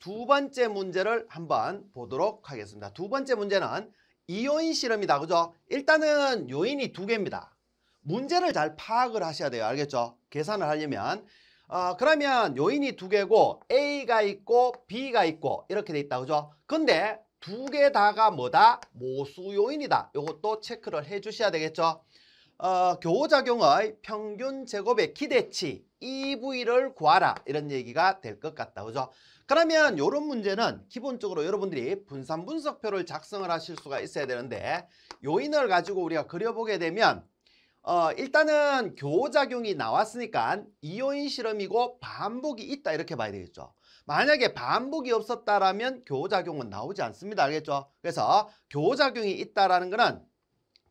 두 번째 문제를 한번 보도록 하겠습니다. 두 번째 문제는 이온 실험이다. 그죠? 일단은 요인이 두 개입니다. 문제를 잘 파악을 하셔야 돼요. 알겠죠? 계산을 하려면 어, 그러면 요인이 두 개고 A가 있고 B가 있고 이렇게 돼 있다. 그죠? 근데 두 개 다가 뭐다? 모수 요인이다. 요것도 체크를 해 주셔야 되겠죠? 어, 교호작용의 평균 제곱의 기대치 EV를 구하라 이런 얘기가 될 것 같다. 그죠? 그러면 이런 문제는 기본적으로 여러분들이 분산 분석표를 작성을 하실 수가 있어야 되는데 요인을 가지고 우리가 그려보게 되면 어, 일단은 교호작용이 나왔으니까 이요인 실험이고 반복이 있다 이렇게 봐야 되겠죠. 만약에 반복이 없었다라면 교호작용은 나오지 않습니다. 알겠죠? 그래서 교호작용이 있다라는 거는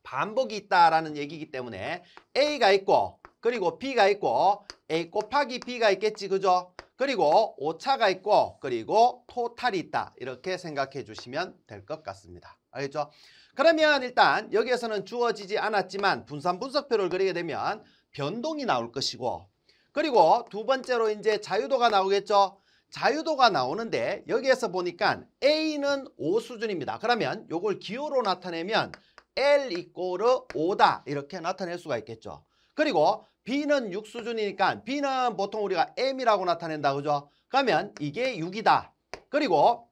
반복이 있다라는 얘기이기 때문에 A가 있고 그리고 B가 있고 A 곱하기 B가 있겠지 그죠? 그리고 오차가 있고 그리고 토탈이 있다 이렇게 생각해 주시면 될 것 같습니다. 알겠죠? 그러면 일단 여기에서는 주어지지 않았지만 분산 분석표를 그리게 되면 변동이 나올 것이고 그리고 두 번째로 이제 자유도가 나오겠죠? 자유도가 나오는데 여기에서 보니까 A는 5 수준입니다. 그러면 요걸 기호로 나타내면 L 이꼬르 5다 이렇게 나타낼 수가 있겠죠. 그리고 B는 6수준이니까 B는 보통 우리가 M이라고 나타낸다. 그죠? 그러면 이게 6이다. 그리고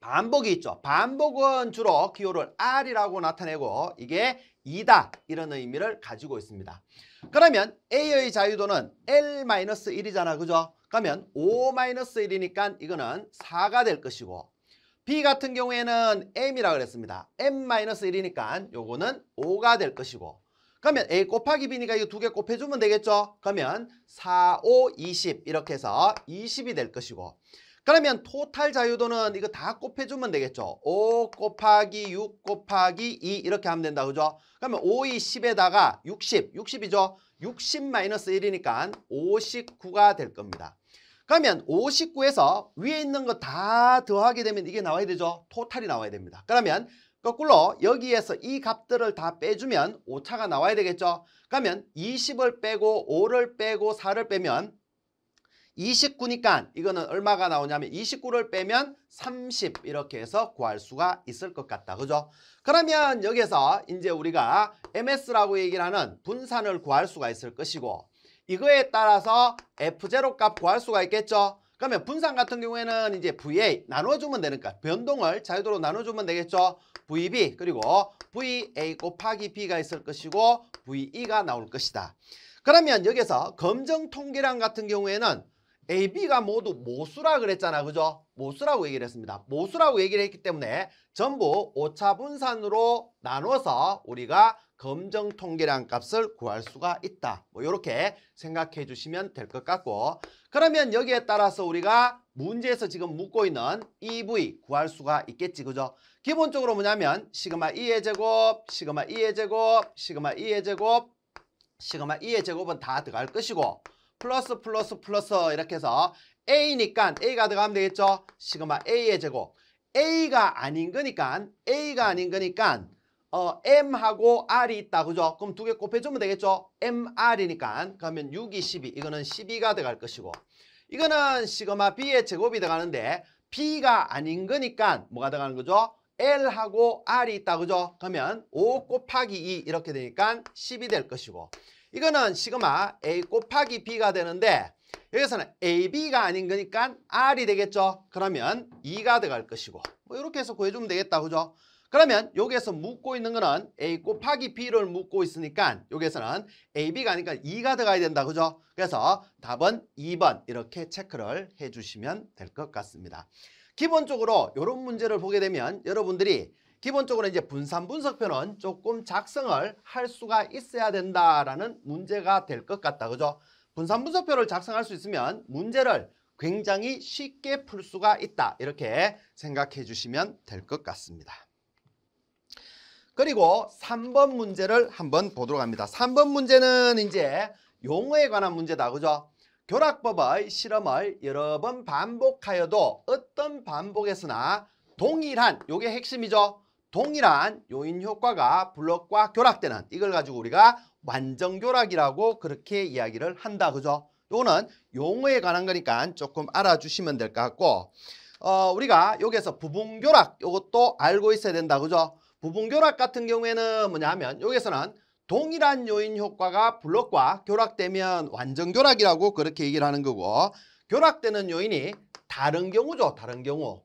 반복이 있죠. 반복은 주로 기호를 R이라고 나타내고 이게 2다 이런 의미를 가지고 있습니다. 그러면 A의 자유도는 L-1이잖아. 그죠? 그러면 5-1이니까 이거는 4가 될 것이고 B 같은 경우에는 M이라고 그랬습니다. M-1이니까 요거는 5가 될 것이고 그러면 A 곱하기 B니까 이거 두 개 곱해주면 되겠죠? 그러면 4, 5, 20 이렇게 해서 20이 될 것이고 그러면 토탈 자유도는 이거 다 곱해주면 되겠죠? 5 곱하기 6 곱하기 2 이렇게 하면 된다. 그죠? 그러면 5이 10에다가 60, 60이죠? 60 마이너스 1이니까 59가 될 겁니다. 그러면 59에서 위에 있는 거 다 더하게 되면 이게 나와야 되죠? 토탈이 나와야 됩니다. 그러면 거꾸로 여기에서 이 값들을 다 빼주면 오차가 나와야 되겠죠. 그러면 20을 빼고 5를 빼고 4를 빼면 29니까 이거는 얼마가 나오냐면 29를 빼면 30 이렇게 해서 구할 수가 있을 것 같다. 그죠? 그러면 여기서 이제 우리가 MS라고 얘기를 하는 분산을 구할 수가 있을 것이고 이거에 따라서 F0 값 구할 수가 있겠죠? 그러면 분산 같은 경우에는 이제 VA 나눠주면 되니까 변동을 자유도로 나눠주면 되겠죠. VB 그리고 VA 곱하기 B가 있을 것이고 VE가 나올 것이다. 그러면 여기서 검정 통계량 같은 경우에는 A, B가 모두 모수라 그랬잖아. 그죠? 모수라고 얘기를 했습니다. 모수라고 얘기를 했기 때문에 전부 오차 분산으로 나눠서 우리가 검정 통계량 값을 구할 수가 있다. 뭐 이렇게 생각해 주시면 될 것 같고 그러면 여기에 따라서 우리가 문제에서 지금 묻고 있는 EV 구할 수가 있겠지. 그죠? 기본적으로 뭐냐면 시그마 2의 제곱, 시그마 2의 제곱, 시그마 2의 제곱, 시그마 2의 제곱은 다 들어갈 것이고 플러스 플러스 플러스 이렇게 해서 A니까 A가 들어가면 되겠죠? 시그마 A의 제곱. A가 아닌 거니까 A가 아닌 거니까 어, M하고 R이 있다. 그죠? 그럼 두 개 곱해주면 되겠죠? MR이니까 그러면 6이 12. 이거는 12가 들어갈 것이고 이거는 시그마 B의 제곱이 들어가는데 B가 아닌 거니까 뭐가 들어가는 거죠? L하고 R이 있다. 그죠? 그러면 5 곱하기 2 이렇게 되니까 10이 될 것이고 이거는 시그마 A 곱하기 B가 되는데 여기서는 AB가 아닌 거니까 R이 되겠죠. 그러면 2가 들어갈 것이고 뭐 이렇게 해서 구해주면 되겠다. 그죠? 그러면 여기에서 묶고 있는 거는 A 곱하기 B를 묶고 있으니까 여기에서는 AB가 아니까 2가 들어가야 된다. 그죠? 그래서 답은 2번 이렇게 체크를 해주시면 될 것 같습니다. 기본적으로 이런 문제를 보게 되면 여러분들이 기본적으로 이제 분산 분석표는 조금 작성을 할 수가 있어야 된다라는 문제가 될 것 같다. 그죠? 분산 분석표를 작성할 수 있으면 문제를 굉장히 쉽게 풀 수가 있다. 이렇게 생각해 주시면 될 것 같습니다. 그리고 3번 문제를 한번 보도록 합니다. 3번 문제는 이제 용어에 관한 문제다. 그죠? 교락법의 실험을 여러 번 반복하여도 어떤 반복에서나 동일한, 요게 핵심이죠. 동일한 요인 효과가 블록과 교락되는 이걸 가지고 우리가 완전 교락이라고 그렇게 이야기를 한다. 그죠? 요거는 용어에 관한 거니까 조금 알아주시면 될 것 같고 어, 우리가 여기에서 부분교락 요것도 알고 있어야 된다. 그죠? 부분교락 같은 경우에는 뭐냐 하면 여기에서는 동일한 요인 효과가 블록과 교락되면 완전 교락이라고 그렇게 얘기를 하는 거고 교락되는 요인이 다른 경우죠. 다른 경우.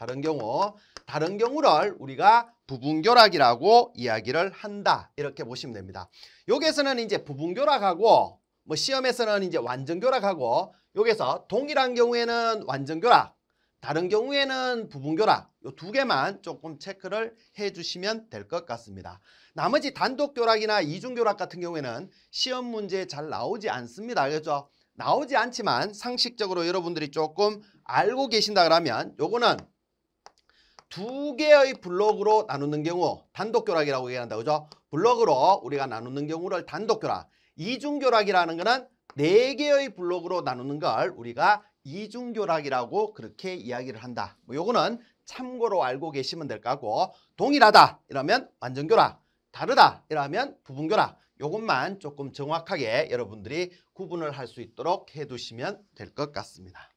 다른 경우 다른 경우를 우리가 부분교락이라고 이야기를 한다 이렇게 보시면 됩니다 여기에서는 이제 부분교락하고 뭐 시험에서는 이제 완전교락하고 여기서 동일한 경우에는 완전교락 다른 경우에는 부분교락 이 두 개만 조금 체크를 해주시면 될 것 같습니다. 나머지 단독교락이나 이중교락 같은 경우에는 시험 문제에 잘 나오지 않습니다. 그렇죠? 나오지 않지만 상식적으로 여러분들이 조금 알고 계신다 그러면 요거는 두 개의 블록으로 나누는 경우 단독교락이라고 얘기한다. 그죠? 블록으로 우리가 나누는 경우를 단독교락. 이중교락이라는 거는 네 개의 블록으로 나누는 걸 우리가 이중교락이라고 그렇게 이야기를 한다. 뭐 요거는 참고로 알고 계시면 될까하고 동일하다 이러면 완전교락, 다르다 이러면 부분교락 요것만 조금 정확하게 여러분들이 구분을 할 수 있도록 해두시면 될 것 같습니다.